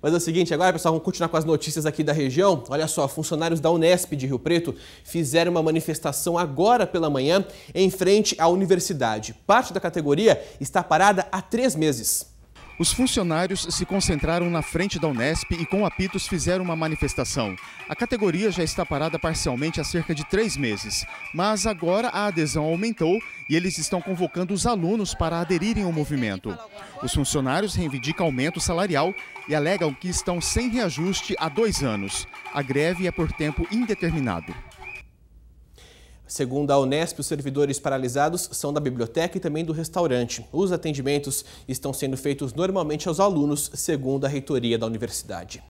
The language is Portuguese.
Mas é o seguinte, agora pessoal, vamos continuar com as notícias aqui da região. Olha só, funcionários da Unesp de Rio Preto fizeram uma manifestação agora pela manhã em frente à universidade. Parte da categoria está parada há três meses. Os funcionários se concentraram na frente da Unesp e com apitos fizeram uma manifestação. A categoria já está parada parcialmente há cerca de três meses, mas agora a adesão aumentou e eles estão convocando os alunos para aderirem ao movimento. Os funcionários reivindicam aumento salarial e alegam que estão sem reajuste há dois anos. A greve é por tempo indeterminado. Segundo a Unesp, os servidores paralisados são da biblioteca e também do restaurante. Os atendimentos estão sendo feitos normalmente aos alunos, segundo a reitoria da universidade.